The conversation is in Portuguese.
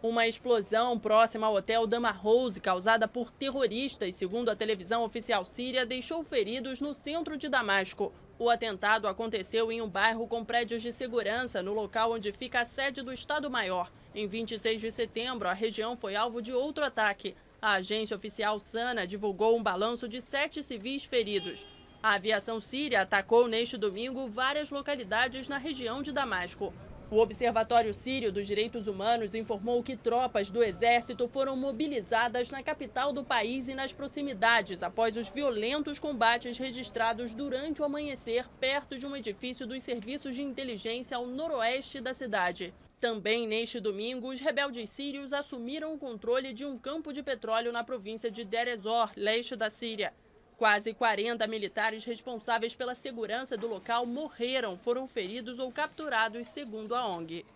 Uma explosão próxima ao hotel Dama Rose, causada por terroristas, segundo a televisão oficial síria, deixou feridos no centro de Damasco. O atentado aconteceu em um bairro com prédios de segurança, no local onde fica a sede do Estado-Maior. Em 26 de setembro, a região foi alvo de outro ataque. A agência oficial Sana divulgou um balanço de sete civis feridos. A aviação síria atacou neste domingo várias localidades na região de Damasco. O Observatório Sírio dos Direitos Humanos informou que tropas do Exército foram mobilizadas na capital do país e nas proximidades após os violentos combates registrados durante o amanhecer perto de um edifício dos serviços de inteligência ao noroeste da cidade. Também neste domingo, os rebeldes sírios assumiram o controle de um campo de petróleo na província de Derezor, leste da Síria. Quase 40 militares responsáveis pela segurança do local morreram, foram feridos ou capturados, segundo a ONG.